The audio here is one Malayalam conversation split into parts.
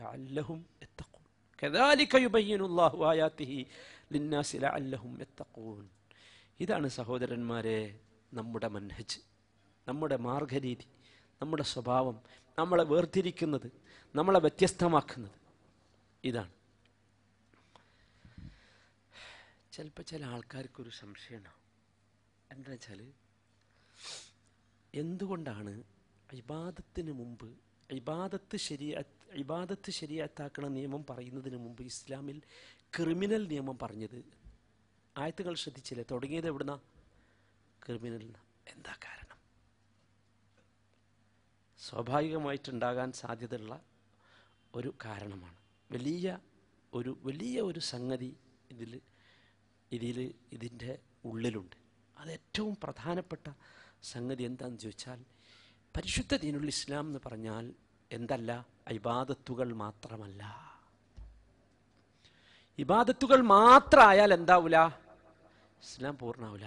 ലഅല്ലഹും എത്തക്കൂൻ കദാലിക യുബയ്യനുല്ലാഹു ആയാത്തിഹി ലിന്നാസി ലഅല്ലഹും എത്തക്കൂൻ ഇതാണ് സഹോദരന്മാരെ നമ്മുടെ മൻഹജ് നമ്മുടെ മാർഗരീതി നമ്മുടെ സ്വഭാവം നമ്മളെ വേർതിരിക്കുന്നത് നമ്മളെ വ്യത്യസ്തമാക്കുന്നത് ഇതാണ് ചിലപ്പോൾ ചില ആൾക്കാർക്കൊരു സംശയമാണ് എന്താ വെച്ചാൽ എന്തുകൊണ്ടാണ് ഇബാദത്തിന് മുമ്പ് ഇബാദത്ത് ശരീരത്ത് ഇബാദത്ത് ശരിയാത്താക്കണ നിയമം പറയുന്നതിന് മുമ്പ് ഇസ്ലാമിൽ ക്രിമിനൽ നിയമം പറഞ്ഞത് ആയത്തുകൾ ശ്രദ്ധിച്ചില്ലേ തുടങ്ങിയത് എവിടുന്ന ക്രിമിനൽ എന്താ കാരണം സ്വാഭാവികമായിട്ടുണ്ടാകാൻ സാധ്യതയുള്ള ഒരു കാരണമാണ് വലിയ ഒരു വലിയ ഒരു സംഗതി ഇതിൽ ഇതിൽ ഇതിൻ്റെ ഉള്ളിലുണ്ട് അത് ഏറ്റവും പ്രധാനപ്പെട്ട സംഗതി എന്താണെന്ന് ചോദിച്ചാൽ പരിശുദ്ധ ദീനുൽ ഇസ്ലാം എന്ന് പറഞ്ഞാൽ എന്തല്ല ഇബാദത്തുകൾ മാത്രമല്ല ഇബാദത്തുകൾ മാത്രമായാൽ എന്താവൂല ഇസ്ലാം പൂർണ്ണാവൂല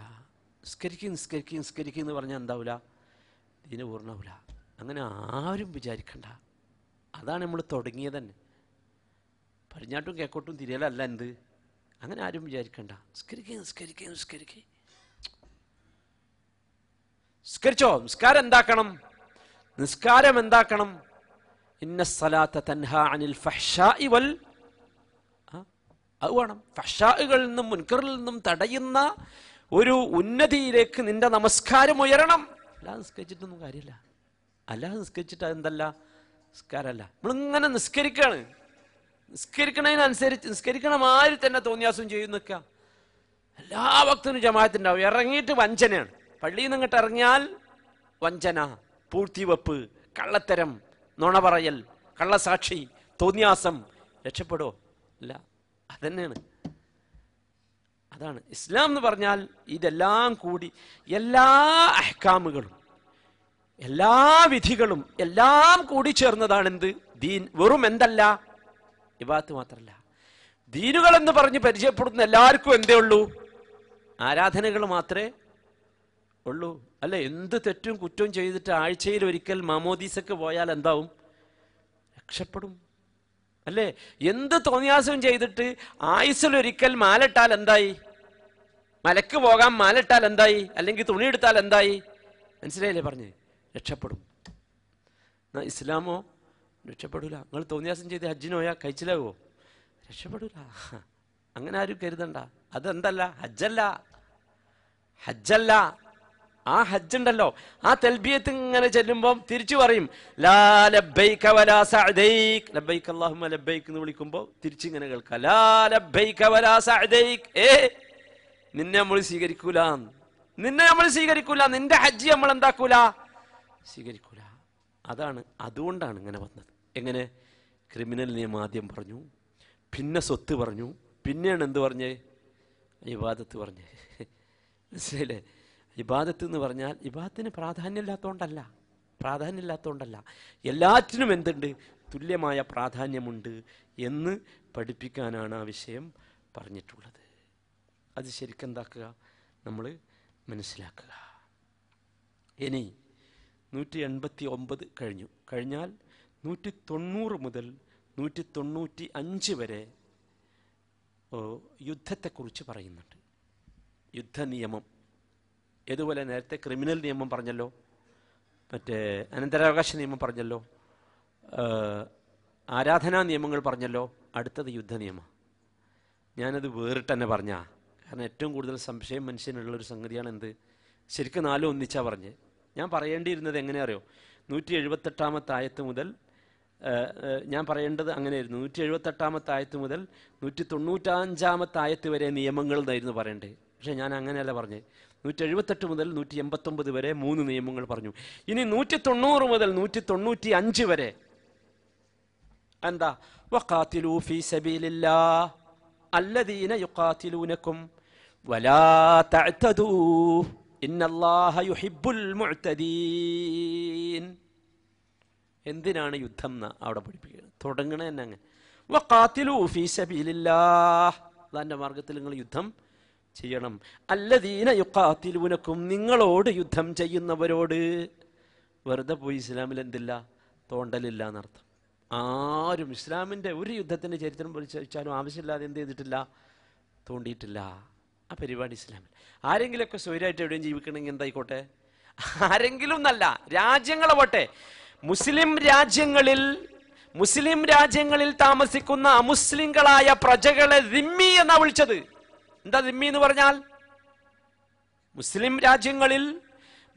നിസ്കരിക്കും നിസ്കരിക്കും നിസ്കരിക്കും എന്ന് പറഞ്ഞാൽ എന്താവൂല ദീന് പൂർണ്ണാവൂല അങ്ങനെ ആരും വിചാരിക്കണ്ട അതാണ് നമ്മൾ തുടങ്ങിയത് തന്നെ പടിഞ്ഞാട്ടും കേക്കോട്ടും തിരിയലല്ല എന്ത് അങ്ങനെ ആരും വിചാരിക്കണ്ട നിസ്കരിക്കുക നിസ്കരിക്കുക നിസ്കരിക്കുക നിസ്കരിച്ചോ നിസ്കാരം എന്താക്കണം നിസ്കാരം എന്താക്കണം അത് വേണം ഫഷാകളിൽ നിന്നും മുൻകറിൽ നിന്നും തടയുന്ന ഒരു ഉന്നതിയിലേക്ക് നിന്റെ നമസ്കാരം ഉയരണം അല്ലാതെ നിസ്കരിച്ചിട്ടൊന്നും കാര്യമില്ല അല്ലാതെ നിസ്കരിച്ചിട്ട് അതെന്തല്ല നിസ്കാരമല്ല നമ്മളിങ്ങനെ നിസ്കരിക്കുകയാണ് നിസ്കരിക്കണതിനനുസരിച്ച് നിസ്കരിക്കണ മാതിരി തന്നെ തോന്നിയാസം ചെയ്യും നിൽക്കുക എല്ലാ ഭക്തനും ജമാത്തിൻ്റെ ഇറങ്ങിയിട്ട് വഞ്ചനയാണ് പള്ളിയിൽ നിന്ന് ഇറങ്ങിയാൽ വഞ്ചന പൂഴ്ത്തിവെപ്പ് കള്ളത്തരം നുണ പറയൽ കള്ളസാക്ഷി തോന്നിയാസം രക്ഷപ്പെടോ അല്ല അതന്നെയാണ് അതാണ് ഇസ്ലാം എന്ന് പറഞ്ഞാൽ ഇതെല്ലാം കൂടി എല്ലാ അഹ്കാമുകളും എല്ലാ വിധികളും എല്ലാം കൂടി ചേർന്നതാണ് എന്ത് ദീൻ വെറും എന്തല്ല ഇവാത്ത് മാത്രമല്ല ദീനുകൾ എന്ന് പറഞ്ഞ് പരിചയപ്പെടുന്ന എല്ലാവർക്കും എന്തേ ഉള്ളൂ ആരാധനകൾ മാത്രമേ ഉള്ളൂ അല്ല എന്ത് തെറ്റും കുറ്റവും ചെയ്തിട്ട് ആഴ്ചയിൽ ഒരിക്കൽ മാമോദീസക്ക് പോയാൽ എന്താവും രക്ഷപ്പെടും അല്ലേ എന്ത് തോന്നിയാസവും ചെയ്തിട്ട് ആയുസിലൊരിക്കൽ മാലിട്ടാൽ എന്തായി മലക്ക് പോകാൻ മാലിട്ടാൽ എന്തായി അല്ലെങ്കിൽ തുണിയെടുത്താൽ എന്തായി മനസ്സിലായില്ലേ പറഞ്ഞ് രക്ഷപ്പെടും ഇസ്ലാമോ രക്ഷപ്പെടൂല നിങ്ങൾ തോന്നിയാസം ചെയ്ത് ഹജ്ജിനോയാ കഴിച്ചിലാകുമോ രക്ഷപ്പെടൂല അങ്ങനെ ആരും കരുതണ്ട അതെന്തല്ല ഹജ്ജല്ല ഹജ്ജല്ല ആ ഹജ്ജ് ഉണ്ടല്ലോ ആ തൽബിയത്ത് ഇങ്ങനെ ചെല്ലുമ്പോൾ തിരിച്ചു പറയും ലാ വലാ സഅദൈക് അല്ലാഹുമ്മ എന്ന് വിളിക്കുമ്പോൾ തിരിച്ചു ഇങ്ങനെ കേൾക്കാം വലാ സഅദൈക് നിന്നെ നമ്മൾ സ്വീകരിക്കൂല നിന്നെ നമ്മൾ സ്വീകരിക്കൂല നിന്റെ ഹജ്ജ് നമ്മൾ എന്താക്കൂല സ്വീകരിക്കൂല അതാണ് അതുകൊണ്ടാണ് ഇങ്ങനെ വന്നത് എങ്ങനെ ക്രിമിനൽ നിയമം ആദ്യം പറഞ്ഞു പിന്നെ സ്വത്ത് പറഞ്ഞു പിന്നെയാണ് എന്ത് പറഞ്ഞേ ഇവാദത്ത് പറഞ്ഞേ മനസ്സിലായില്ലേ ഇബാദത്ത് എന്ന് പറഞ്ഞാൽ ഇബാദത്തിന് പ്രാധാന്യമില്ലാത്തതുകൊണ്ടല്ല പ്രാധാന്യമില്ലാത്തതുകൊണ്ടല്ല എല്ലാറ്റിനും എന്തുണ്ട് തുല്യമായ പ്രാധാന്യമുണ്ട് എന്ന് പഠിപ്പിക്കാനാണ് ആ വിഷയം പറഞ്ഞിട്ടുള്ളത് അത് ശരിക്കെന്താക്കുക നമ്മൾ മനസ്സിലാക്കുക ഇനി നൂറ്റി എൺപത്തി ഒമ്പത് കഴിഞ്ഞു കഴിഞ്ഞാൽ നൂറ്റി തൊണ്ണൂറ് മുതൽ നൂറ്റി തൊണ്ണൂറ്റി അഞ്ച് വരെ യുദ്ധത്തെക്കുറിച്ച് പറയുന്നുണ്ട് യുദ്ധനിയമം ഇതുപോലെ നേരത്തെ ക്രിമിനൽ നിയമം പറഞ്ഞല്ലോ മറ്റേ അനന്തരാവകാശ നിയമം പറഞ്ഞല്ലോ ആരാധനാ നിയമങ്ങൾ പറഞ്ഞല്ലോ അടുത്തത് യുദ്ധ നിയമം ഞാനത് വേറിട്ട് തന്നെ പറഞ്ഞാ കാരണം ഏറ്റവും കൂടുതൽ സംശയം മനുഷ്യനുള്ളൊരു സംഗതിയാണ് എന്ത് ശരിക്കും നാലും ഒന്നിച്ചാ പറഞ്ഞ് ഞാൻ പറയേണ്ടിയിരുന്നത് എങ്ങനെ അറിയോ നൂറ്റി എഴുപത്തെട്ടാമത്തെ ആയത്ത് മുതൽ ഞാൻ പറയേണ്ടത് അങ്ങനെയായിരുന്നു നൂറ്റി എഴുപത്തെട്ടാമത്തെ ആയത്ത് മുതൽ നൂറ്റി തൊണ്ണൂറ്റഞ്ചാമത്തെ ആയത്ത് വരെ നിയമങ്ങൾ എന്നായിരുന്നു പറയേണ്ടത് പക്ഷേ ഞാൻ അങ്ങനെയല്ല പറഞ്ഞത് നൂറ്റി എഴുപത്തെട്ട് മുതൽ നൂറ്റി എൺപത്തൊമ്പത് വരെ മൂന്ന് നിയമങ്ങൾ പറഞ്ഞു ഇനി നൂറ്റി തൊണ്ണൂറ് മുതൽ നൂറ്റി തൊണ്ണൂറ്റി അഞ്ച് വരെ എന്താ വഖാത്തിലൂഫി എന്തിനാണ് യുദ്ധം അവിടെ പഠിപ്പിക്കുന്നത് തുടങ്ങണേ തന്നെ അങ്ങനെ വഖാത്തിലൂഫി സബീലില്ലാ മാർഗത്തിൽ നിങ്ങൾ യുദ്ധം ചെയ്യണം അല്ലദീന യുക്കാത്തിലൂനക്കും നിങ്ങളോട് യുദ്ധം ചെയ്യുന്നവരോട് വെറുതെ പോയി ഇസ്ലാമിൽ എന്തില്ല തോണ്ടലില്ല എന്നർത്ഥം ആരും ഇസ്ലാമിൻ്റെ ഒരു യുദ്ധത്തിൻ്റെ ചരിത്രം ചോദിച്ചാലും ആവശ്യമില്ലാതെ എന്ത് ചെയ്തിട്ടില്ല തോണ്ടിയിട്ടില്ല ആ പരിപാടി ഇസ്ലാമിൽ ആരെങ്കിലുമൊക്കെ സ്വൈരായിട്ട് എവിടെയും ജീവിക്കണമെങ്കിൽ എന്തായിക്കോട്ടെ ആരെങ്കിലും എന്നല്ല രാജ്യങ്ങളാവട്ടെ മുസ്ലിം രാജ്യങ്ങളിൽ മുസ്ലിം രാജ്യങ്ങളിൽ താമസിക്കുന്ന അമുസ്ലിങ്ങളായ പ്രജകളെ റിമ്മി എന്നാ വിളിച്ചത് എന്താ ദിമ്മി എന്ന് പറഞ്ഞാൽ മുസ്ലിം രാജ്യങ്ങളിൽ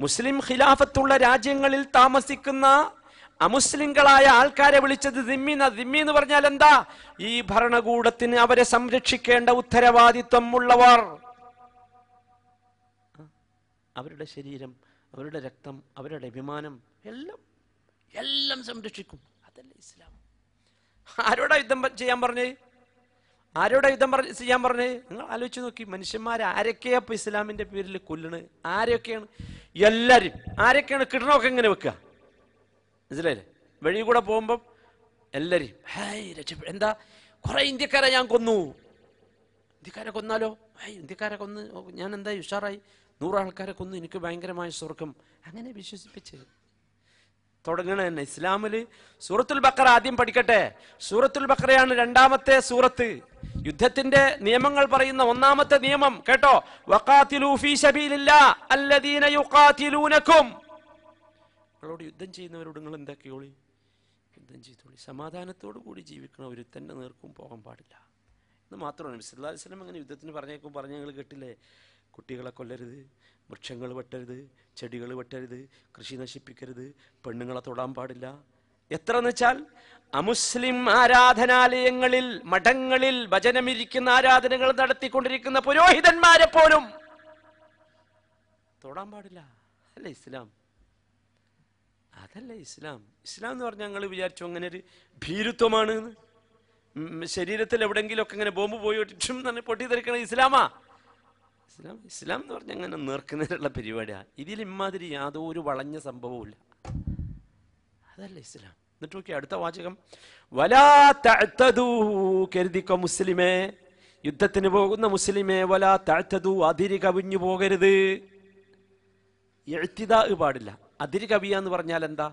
മുസ്ലിം ഖിലാഫത്തുള്ള രാജ്യങ്ങളിൽ താമസിക്കുന്ന അമുസ്ലിങ്ങളായ ആൾക്കാരെ വിളിച്ചത് ദിമ്മി ദിമ്മി എന്ന് പറഞ്ഞാൽ എന്താ ഈ ഭരണകൂടത്തിന് അവരെ സംരക്ഷിക്കേണ്ട ഉത്തരവാദിത്വം ഉള്ളവർ അവരുടെ ശരീരം അവരുടെ രക്തം അവരുടെ അഭിമാനം എല്ലാം എല്ലാം സംരക്ഷിക്കും അതല്ല ഇസ്ലാം ആരോടാ യുദ്ധം ചെയ്യാൻ പറഞ്ഞേ ആരോടെ യുദ്ധം പറഞ്ഞ് ചെയ്യാൻ പറഞ്ഞ് നിങ്ങൾ ആലോചിച്ച് നോക്കി മനുഷ്യന്മാർ ആരൊക്കെയാ ഇപ്പൊ ഇസ്ലാമിന്റെ പേരിൽ കൊല്ലണ് ആരൊക്കെയാണ് എല്ലാരും ആരൊക്കെയാണ് കിടണമൊക്കെ ഇങ്ങനെ വെക്കുക മനസ്സിലായില്ലേ വഴി കൂടെ പോകുമ്പം എല്ലാരും ഹായ് രക്ഷപ്പെടും എന്താ കൊറേ ഇന്ത്യക്കാരെ ഞാൻ കൊന്നു ഇന്ത്യക്കാരെ കൊന്നാലോ ഹായ് ഇന്ത്യക്കാരെ കൊന്ന് ഞാൻ എന്തായി ഉഷാറായി നൂറ് ആൾക്കാരെ കൊന്നു എനിക്ക് ഭയങ്കരമായ സ്വർഗം അങ്ങനെ വിശ്വസിപ്പിച്ച് തുടങ്ങണ തന്നെ ഇസ്ലാമിൽ സൂറത്തുൽ ബക്കറ ആദ്യം പഠിക്കട്ടെ സൂറത്തുൽ ബക്കറയാണ് രണ്ടാമത്തെ സൂറത്ത് യുദ്ധത്തിന്റെ നിയമങ്ങൾ പറയുന്ന ഒന്നാമത്തെ നിയമം കേട്ടോ നിങ്ങളോട് യുദ്ധം ചെയ്യുന്നവരോട് നിങ്ങൾ എന്താക്കിയോളി യുദ്ധം ചെയ്തോളി സമാധാനത്തോടു കൂടി ജീവിക്കണവർ തന്നെ നേർക്കും പോകാൻ പാടില്ല എന്ന് മാത്രമാണ് നബി അങ്ങനെ യുദ്ധത്തിന് പറഞ്ഞേക്കും പറഞ്ഞ് ഞങ്ങൾ കേട്ടില്ലേ കുട്ടികളെ കൊല്ലരുത് വൃക്ഷങ്ങൾ വെട്ടരുത് ചെടികൾ വെട്ടരുത് കൃഷി നശിപ്പിക്കരുത് പെണ്ണുങ്ങളെ തൊടാൻ പാടില്ല എത്ര വെച്ചാൽ അമുസ്ലിം ആരാധനാലയങ്ങളിൽ മഠങ്ങളിൽ ഭജനമിരിക്കുന്ന ആരാധനകൾ നടത്തിക്കൊണ്ടിരിക്കുന്ന പുരോഹിതന്മാരെ പോലും തൊടാൻ പാടില്ല അല്ല ഇസ്ലാം അതല്ല ഇസ്ലാം ഇസ്ലാം എന്ന് പറഞ്ഞാൽ ഞങ്ങൾ വിചാരിച്ചു അങ്ങനെ ഒരു ഭീരുത്വമാണ് ശരീരത്തിൽ ഒക്കെ ഇങ്ങനെ ബോംബ് പോയി പൊട്ടിത്തെറിക്കണത് ഇസ്ലാമാ ഇസ്ലാം ഇസ്ലാം എന്ന് പറഞ്ഞാൽ അങ്ങനെ നേർക്കുന്നതിനുള്ള പരിപാടിയാണ് ഇതിൽ ഇമാതിരി യാതൊരു വളഞ്ഞ സംഭവവുമില്ല അതല്ല ഇസ്ലാം എന്നിട്ട് നോക്കി അടുത്ത വാചകം വലാ തഴത്തതൂ കരുതിക്കോ മുസ്ലിമേ യുദ്ധത്തിന് പോകുന്ന മുസ്ലിമേ വലാ താഴ്ത്തതു അതിരി കവിഞ്ഞു പോകരുത് എഴുത്തിതാ പാടില്ല അതിരി കവിയ എന്ന് പറഞ്ഞാൽ എന്താ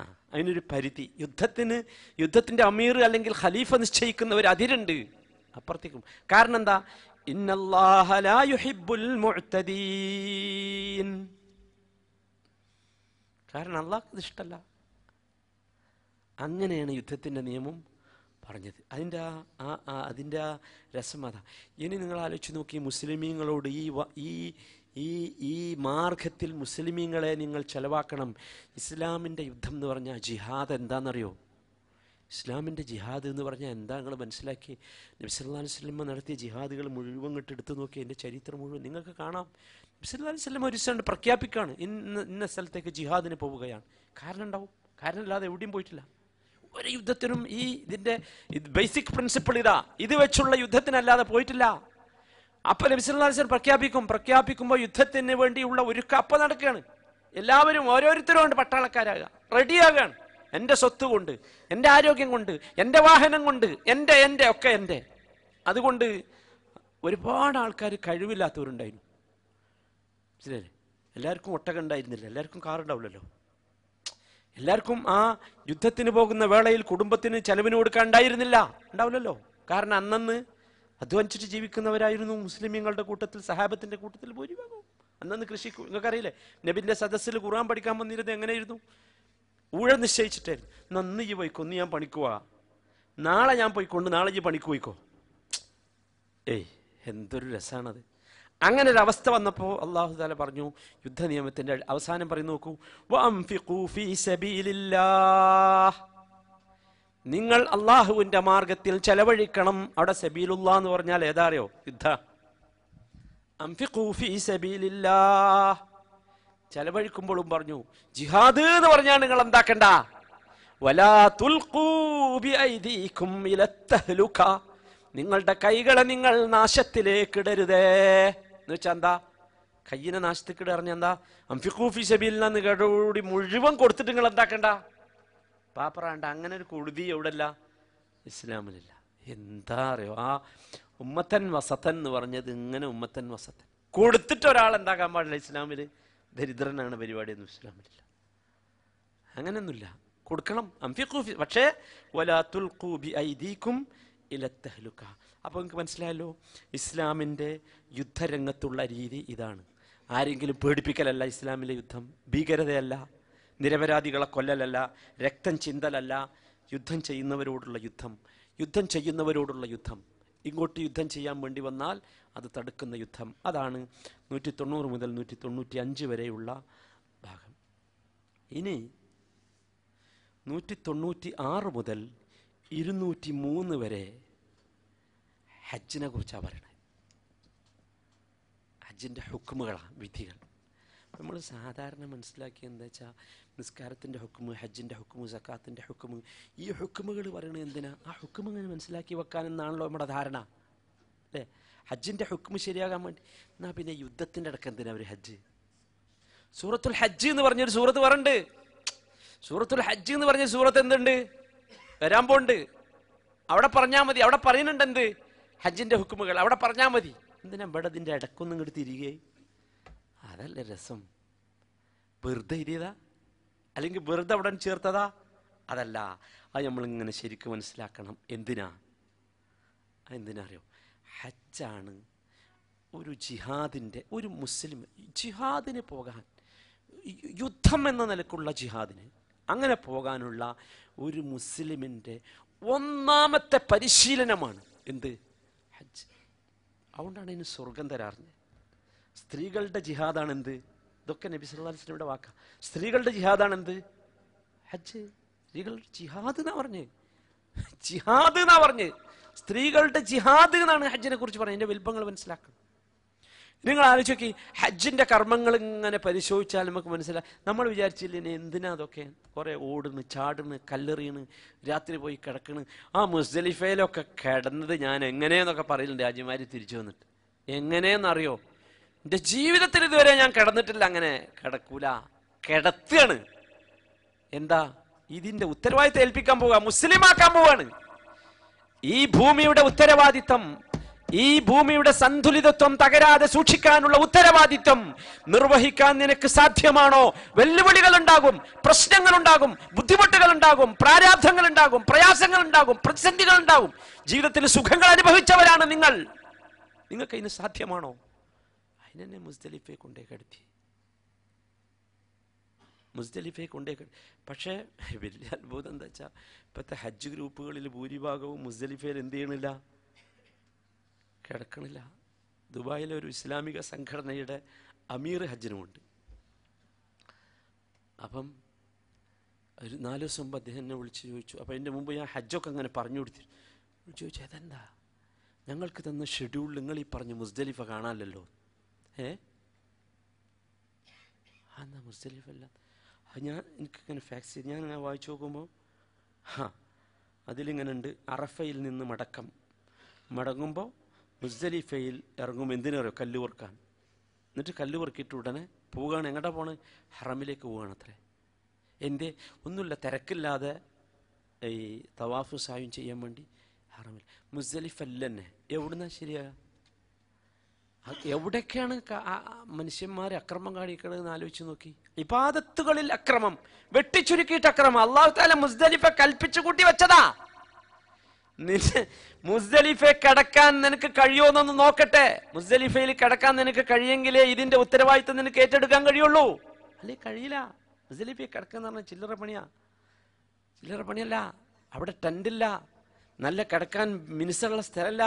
ആ അതിനൊരു പരിധി യുദ്ധത്തിന് യുദ്ധത്തിന്റെ അമീർ അല്ലെങ്കിൽ ഖലീഫ നിശ്ചയിക്കുന്ന ഒരു അതിരുണ്ട് അപ്പുറത്തേക്കും കാരണം എന്താ കാരണം അള്ളാഹ് ഇത് ഇഷ്ടല്ല അങ്ങനെയാണ് യുദ്ധത്തിൻ്റെ നിയമം പറഞ്ഞത് അതിൻ്റെ ആ ആ അതിൻ്റെ ആ രസം അതാ ഇനി നിങ്ങൾ ആലോചിച്ച് നോക്കി മുസ്ലിമീങ്ങളോട് ഈ ഈ ഈ ഈ മാർഗത്തിൽ മുസ്ലിമീങ്ങളെ നിങ്ങൾ ചെലവാക്കണം ഇസ്ലാമിൻ്റെ യുദ്ധം എന്ന് പറഞ്ഞാൽ ജിഹാദ് എന്താണെന്നറിയോ ഇസ്ലാമിൻ്റെ ജിഹാദ് എന്ന് പറഞ്ഞാൽ എന്താ നിങ്ങൾ മനസ്സിലാക്കി നബ്സല്ലാ സ്വലമ്മ നടത്തിയ ജിഹാദുകൾ മുഴുവൻ ഇങ്ങോട്ട് എടുത്തു നോക്കി എൻ്റെ ചരിത്രം മുഴുവൻ നിങ്ങൾക്ക് കാണാം നബ്സല്ലാ വസ്ലമ ഒരു സ്ഥലം പ്രഖ്യാപിക്കുകയാണ് ഇന്ന ഇന്ന സ്ഥലത്തേക്ക് ജിഹാദിന് പോവുകയാണ് കാരണം ഉണ്ടാവും കാരണം ഇല്ലാതെ എവിടെയും പോയിട്ടില്ല ഒരു യുദ്ധത്തിനും ഈ ഇതിൻ്റെ ബേസിക് പ്രിൻസിപ്പിൾ ഇതാ ഇത് വെച്ചുള്ള യുദ്ധത്തിനല്ലാതെ പോയിട്ടില്ല അപ്പം നബ്സല്ലാ വസ്ലം പ്രഖ്യാപിക്കും പ്രഖ്യാപിക്കുമ്പോൾ യുദ്ധത്തിന് വേണ്ടിയുള്ള ഒരുക്കം അപ്പം നടക്കുകയാണ് എല്ലാവരും ഓരോരുത്തരും പട്ടാളക്കാരാകുക റെഡിയാകുകയാണ് എൻ്റെ സ്വത്ത് കൊണ്ട് എൻ്റെ ആരോഗ്യം കൊണ്ട് എൻ്റെ വാഹനം കൊണ്ട് എൻ്റെ എൻ്റെ ഒക്കെ എൻ്റെ അതുകൊണ്ട് ഒരുപാട് ആൾക്കാർ കഴിവില്ലാത്തവരുണ്ടായിരുന്നു മനസ്സിലല്ലേ എല്ലാവർക്കും ഒട്ടക ഉണ്ടായിരുന്നില്ല എല്ലാവർക്കും കാർ ഉണ്ടാവില്ലല്ലോ എല്ലാവർക്കും ആ യുദ്ധത്തിന് പോകുന്ന വേളയിൽ കുടുംബത്തിന് ചെലവിന് കൊടുക്കാൻ ഉണ്ടായിരുന്നില്ല ഉണ്ടാവില്ലല്ലോ കാരണം അന്നന്ന് അധ്വാനിച്ചിട്ട് ജീവിക്കുന്നവരായിരുന്നു മുസ്ലിമീങ്ങളുടെ കൂട്ടത്തിൽ സഹാബത്തിന്റെ കൂട്ടത്തിൽ ഭൂരിഭാഗവും അന്നന്ന് കൃഷി നിങ്ങൾക്കറിയില്ലേ നബിന്റെ സദസ്സിൽ ഖുർആൻ പഠിക്കാൻ വന്നിരുന്നത് എങ്ങനെയായിരുന്നു ഊഴ നിശ്ചയിച്ചിട്ടേ നന്ദി ഈ പോയിക്കോ ഒന്ന് ഞാൻ പണിക്കുവാ നാളെ ഞാൻ പോയിക്കൊണ്ട് നാളെ ഈ പണിക്ക് പോയിക്കോ ഏയ് എന്തൊരു രസമാണത് അങ്ങനെ ഒരു അവസ്ഥ വന്നപ്പോൾ അള്ളാഹു താല പറഞ്ഞു യുദ്ധ നിയമത്തിന്റെ അവസാനം പറഞ്ഞു നോക്കൂ നിങ്ങൾ അള്ളാഹുവിന്റെ മാർഗത്തിൽ ചെലവഴിക്കണം അവിടെ സബീലുള്ള എന്ന് പറഞ്ഞാൽ ഏതാറിയോ യുദ്ധ അംഫിഖൂഫി സബീലില്ലാ ചെലവഴിക്കുമ്പോഴും പറഞ്ഞു ജിഹാദ് എന്ന് പറഞ്ഞാൽ നിങ്ങൾ എന്താക്കണ്ട നിങ്ങളുടെ കൈകളെ നിങ്ങൾ നാശത്തിലേക്ക് ഇടരുതേ എന്ന് വെച്ചാ എന്താ കയ്യിനെ നാശത്തേക്ക് ഇടറിഞ്ഞ എന്താ അംഫിഖൂഫി സബീലിനെന്ന് കേട്ടോടി മുഴുവൻ കൊടുത്തിട്ട് നിങ്ങൾ എന്താക്കണ്ട പാപ്പറാണ്ട അങ്ങനെ ഒരു കുടുതി എവിടെല്ല ഇസ്ലാമിലില്ല എന്താ അറിയോ ആ ഉമ്മത്തൻ വസത്തൻ എന്ന് പറഞ്ഞത് ഇങ്ങനെ ഉമ്മത്തൻ വസത്തൻ കൊടുത്തിട്ട് ഒരാൾ എന്താക്കാൻ പാടില്ല ഇസ്ലാമില് ദരിദ്രനാണ് പരിപാടിയൊന്നും പറ്റില്ല അങ്ങനെയൊന്നുമില്ല കൊടുക്കണം പക്ഷേ വലാത്തുൽഖൂബി ഐദീക്കും ഇലത്തഹലുക്ക അപ്പോൾ നിങ്ങൾക്ക് മനസ്സിലായല്ലോ ഇസ്ലാമിൻ്റെ യുദ്ധരംഗത്തുള്ള രീതി ഇതാണ് ആരെങ്കിലും പേടിപ്പിക്കലല്ല ഇസ്ലാമിലെ യുദ്ധം ഭീകരതയല്ല നിരപരാധികളെ കൊല്ലലല്ല രക്തം ചിന്തലല്ല യുദ്ധം ചെയ്യുന്നവരോടുള്ള യുദ്ധം യുദ്ധം ചെയ്യുന്നവരോടുള്ള യുദ്ധം ഇങ്ങോട്ട് യുദ്ധം ചെയ്യാൻ വേണ്ടി വന്നാൽ അത് തടുക്കുന്ന യുദ്ധം അതാണ് നൂറ്റി തൊണ്ണൂറ് മുതൽ നൂറ്റി തൊണ്ണൂറ്റി അഞ്ച് വരെയുള്ള ഭാഗം ഇനി നൂറ്റി തൊണ്ണൂറ്റി ആറ് മുതൽ ഇരുന്നൂറ്റി മൂന്ന് വരെ ഹജ്ജിനെ കുറിച്ചാണ് പറയണത് ഹജ്ജിൻ്റെ ഹുക്കുമുകളാണ് വിധികൾ നമ്മൾ സാധാരണ മനസ്സിലാക്കിയ എന്താ വെച്ചാൽ നിസ്കാരത്തിൻ്റെ ഹുക്കുമ് ഹജ്ജിൻ്റെ ഹുക്കുമ് സക്കാത്തിൻ്റെ ഹുക്കുമ് ഈ ഹുക്കുമുകൾ പറയണത് എന്തിനാ ആ ഹുക്കുമങ്ങൾ മനസ്സിലാക്കി വെക്കാനെന്നാണല്ലോ നമ്മുടെ ധാരണ അല്ലേ ഹജ്ജിൻ്റെ ഹുക്കുമ് ശരിയാകാൻ വേണ്ടി എന്നാൽ പിന്നെ യുദ്ധത്തിൻ്റെ അടക്കം എന്തിനാ അവർ ഹജ്ജ് സൂറത്തുൽ ഹജ്ജ് എന്ന് പറഞ്ഞൊരു സൂറത്ത് പറഞ്ഞിട്ടുണ്ട് സൂറത്തുൽ ഹജ്ജ് എന്ന് പറഞ്ഞ സൂറത്ത് എന്തുണ്ട് വരാൻ പോണ്ട് അവിടെ പറഞ്ഞാൽ മതി അവിടെ പറയുന്നുണ്ട് എന്ത് ഹജ്ജിന്റെ ഹുക്കുമുകൾ അവിടെ പറഞ്ഞാൽ മതി എന്തിനാ ഇവിടെ അതിൻ്റെ ഇടക്കൊന്നും ഇങ്ങോട്ട് തിരികെ അതല്ലേ രസം വെറുതെ എഴുതിയതാ അല്ലെങ്കിൽ വെറുതെ അവിടെ ചേർത്തതാ അതല്ല അത് നമ്മളിങ്ങനെ ശരിക്കും മനസ്സിലാക്കണം എന്തിനാ എന്തിനാ അറിയോ ഹജ്ജാണ് ഒരു ജിഹാദിൻ്റെ ഒരു മുസ്ലിം ജിഹാദിന് പോകാൻ യുദ്ധം എന്ന നിലക്കുള്ള ജിഹാദിന് അങ്ങനെ പോകാനുള്ള ഒരു മുസ്ലിമിൻ്റെ ഒന്നാമത്തെ പരിശീലനമാണ് എന്ത് ഹജ്ജ് അതുകൊണ്ടാണ് ഇതിന് സ്വർഗം തരാറിഞ്ഞത് സ്ത്രീകളുടെ ജിഹാദാണ് എന്ത് ഇതൊക്കെ നബി സല്ലാസ്ലമിയുടെ വാക്ക സ്ത്രീകളുടെ ജിഹാദാണ് എന്ത് ഹജ്ജ് സ്ത്രീകൾ ജിഹാദ് എന്നാ പറഞ്ഞ് ജിഹാദ് എന്നാ പറഞ്ഞ് സ്ത്രീകളുടെ ജിഹാദ് എന്നാണ് ഹജ്ജിനെ കുറിച്ച് പറഞ്ഞത് എന്റെ വിൽപ്പങ്ങൾ മനസ്സിലാക്കണം നിങ്ങൾ ആലോചിച്ച് നോക്കി ഹജ്ജിന്റെ കർമ്മങ്ങൾ ഇങ്ങനെ പരിശോധിച്ചാൽ നമുക്ക് മനസ്സിലായി നമ്മൾ വിചാരിച്ചില്ല ഇനി എന്തിനാ അതൊക്കെ കുറെ ഓടുന്നു ചാടുന്ന് കല്ലെറിയണ് രാത്രി പോയി കിടക്കണ് ആ മുസ്ദലിഫയിലൊക്കെ കിടന്നത് ഞാൻ എങ്ങനെയെന്നൊക്കെ പറയുന്നുണ്ട് രാജ്യമാര് തിരിച്ചു വന്നിട്ട് എങ്ങനെയെന്നറിയോ എന്റെ ജീവിതത്തിൽ ഇതുവരെ ഞാൻ കിടന്നിട്ടില്ല അങ്ങനെ കിടക്കൂല കിടത്തുകയാണ് എന്താ ഇതിന്റെ ഉത്തരവാദിത്തം ഏൽപ്പിക്കാൻ പോവുക മുസ്ലിമാക്കാൻ പോവാണ് ഈ ഭൂമിയുടെ ഉത്തരവാദിത്തം ഈ ഭൂമിയുടെ സന്തുലിതത്വം തകരാതെ സൂക്ഷിക്കാനുള്ള ഉത്തരവാദിത്വം നിർവഹിക്കാൻ നിനക്ക് സാധ്യമാണോ വെല്ലുവിളികൾ ഉണ്ടാകും പ്രശ്നങ്ങൾ ഉണ്ടാകും ബുദ്ധിമുട്ടുകൾ ഉണ്ടാകും പ്രാരാബ്ധങ്ങൾ ഉണ്ടാകും പ്രയാസങ്ങൾ ഉണ്ടാകും പ്രതിസന്ധികൾ ഉണ്ടാകും ജീവിതത്തിൽ സുഖങ്ങൾ അനുഭവിച്ചവരാണ് നിങ്ങൾ നിങ്ങൾക്ക് ഇതിന് സാധ്യമാണോ മഹിനെ മുസ്തലിഫെ കൊണ്ടേ കിടത്തി മുസ്തലിഫെ കൊണ്ടേ പക്ഷേ വലിയ അത്ഭുതം എന്താ വെച്ചാൽ ഇപ്പോഴത്തെ ഹജ്ജ് ഗ്രൂപ്പുകളിൽ ഭൂരിഭാഗവും മുസ്തലിഫയിൽ എന്ത് ചെയ്യണില്ല കിടക്കണില്ല ദുബായിലെ ഒരു ഇസ്ലാമിക സംഘടനയുടെ അമീർ ഹജ്ജിനുമുണ്ട് അപ്പം ഒരു നാല് ദിവസം മുമ്പ് അദ്ദേഹം എന്നെ വിളിച്ച് ചോദിച്ചു അപ്പം എൻ്റെ മുമ്പ് ഞാൻ ഹജ്ജൊക്കെ അങ്ങനെ പറഞ്ഞു കൊടുത്തിരുന്നു ചോദിച്ചു അതെന്താ ഞങ്ങൾക്ക് തന്ന ഷെഡ്യൂൾ നിങ്ങൾ ഈ പറഞ്ഞു മുസ്തലിഫ കാണാമല്ലോ ഏ എന്നാ മുസ്തലിഫല്ല ഞാൻ എനിക്കിങ്ങനെ ഫാക്സ് ചെയ്ത് ഞാൻ ഇങ്ങനെ വായിച്ചു നോക്കുമ്പോൾ ഹാ അതിലിങ്ങനെ ഉണ്ട് അറഫയിൽ നിന്ന് മടക്കം മടങ്ങുമ്പോൾ മുസ്ദലിഫയിൽ ഇറങ്ങും എന്തിനറിയോ കല്ല് പൊറുക്കാൻ എന്നിട്ട് കല്ല് പൊറുക്കിയിട്ട് ഉടനെ പോവുകയാണ് എങ്ങോട്ടാ പോണ് ഹറമിലേക്ക് പോവുകയാണ് അത്രേ എൻ്റെ ഒന്നുമില്ല തിരക്കില്ലാതെ ഈ തവാഫ് സായും ചെയ്യാൻ വേണ്ടി ഹറമിൽ മുസ്ദലിഫല്ല തന്നെ എവിടുന്നാ ശരിയാകുക എവിടേക്കാണ് മനുഷ്യന്മാർ അക്രമം കാണിക്കണതെന്ന് ആലോചിച്ച് നോക്കി ഇപാദത്തുകളിൽ അക്രമം വെട്ടിച്ചുരുക്കിയിട്ട് അക്രമം അള്ളാഹു താല മുസ്ദലിഫ കൽപ്പിച്ചു കൂട്ടി വെച്ചതാ നിന്നെ മുസ്ദലിഫെ കടക്കാൻ നിനക്ക് കഴിയുമെന്നൊന്ന് നോക്കട്ടെ മുസ്ദലിഫയിൽ കടക്കാൻ നിനക്ക് കഴിയെങ്കിലേ ഇതിന്റെ ഉത്തരവാദിത്വം നിനക്ക് ഏറ്റെടുക്കാൻ കഴിയുള്ളൂ അല്ലേ കഴിയില്ല മുസ്ദലിഫെ കടക്കുന്ന പറഞ്ഞാൽ ചില്ലറ പണിയാ ചില്ലറ പണിയല്ല അവിടെ ടെന്റില്ല നല്ല കിടക്കാൻ മിനിസ്റ്ററുള്ള സ്ഥലമല്ല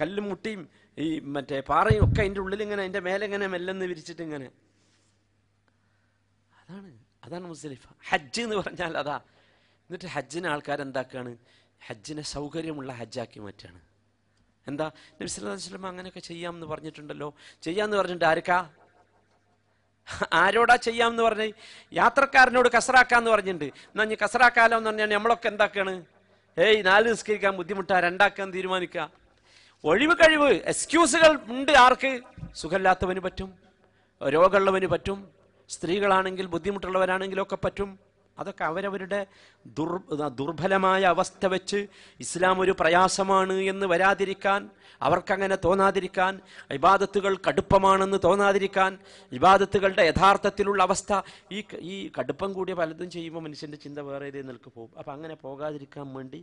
കല്ലും മുട്ടിയും ഈ മറ്റേ പാറയും ഒക്കെ അതിൻ്റെ ഉള്ളിൽ ഇങ്ങനെ അതിൻ്റെ മേലെ ഇങ്ങനെ മെല്ലെന്ന് വിരിച്ചിട്ട് ഇങ്ങനെ അതാണ് അതാണ് മുസ്ലിഫ ഹജ്ജ് എന്ന് പറഞ്ഞാൽ അതാ എന്നിട്ട് ഹജ്ജിന് ആൾക്കാരെന്താക്കാണ് ഹജ്ജിനെ സൗകര്യമുള്ള ഹജ്ജാക്കി മാറ്റാണ് എന്താ നബിസ്ലാം അങ്ങനെയൊക്കെ ചെയ്യാമെന്ന് പറഞ്ഞിട്ടുണ്ടല്ലോ ചെയ്യാമെന്ന് പറഞ്ഞിട്ട് ആർക്കാ ആരോടാ ചെയ്യാമെന്ന് പറഞ്ഞ് യാത്രക്കാരനോട് കസറാക്കാന്ന് പറഞ്ഞിട്ടുണ്ട് എന്നാ ഞാൻ കസറാക്കാലോ എന്ന് പറഞ്ഞാൽ നമ്മളൊക്കെ എന്താക്കാണ് ഏയ് നാല് നിസ്കരിക്കാൻ ബുദ്ധിമുട്ടാ രണ്ടാക്കാൻ തീരുമാനിക്കുക ഒഴിവ് കഴിവ് എക്സ്ക്യൂസുകൾ ഉണ്ട് ആർക്ക് സുഖമില്ലാത്തവന് പറ്റും രോഗമുള്ളവന് പറ്റും സ്ത്രീകളാണെങ്കിൽ ബുദ്ധിമുട്ടുള്ളവരാണെങ്കിലൊക്കെ പറ്റും അതൊക്കെ അവരവരുടെ ദുർ ദുർബലമായ അവസ്ഥ വെച്ച് ഇസ്ലാം ഒരു പ്രയാസമാണ് എന്ന് വരാതിരിക്കാൻ അവർക്കങ്ങനെ തോന്നാതിരിക്കാൻ ഇബാദത്തുകൾ കടുപ്പമാണെന്ന് തോന്നാതിരിക്കാൻ ഇബാദത്തുകളുടെ യഥാർത്ഥത്തിലുള്ള അവസ്ഥ ഈ ഈ കടുപ്പം കൂടിയ പലതും ചെയ്യുമ്പോൾ മനുഷ്യൻ്റെ ചിന്ത വേറെ നിൽക്ക് പോകും അപ്പം അങ്ങനെ പോകാതിരിക്കാൻ വേണ്ടി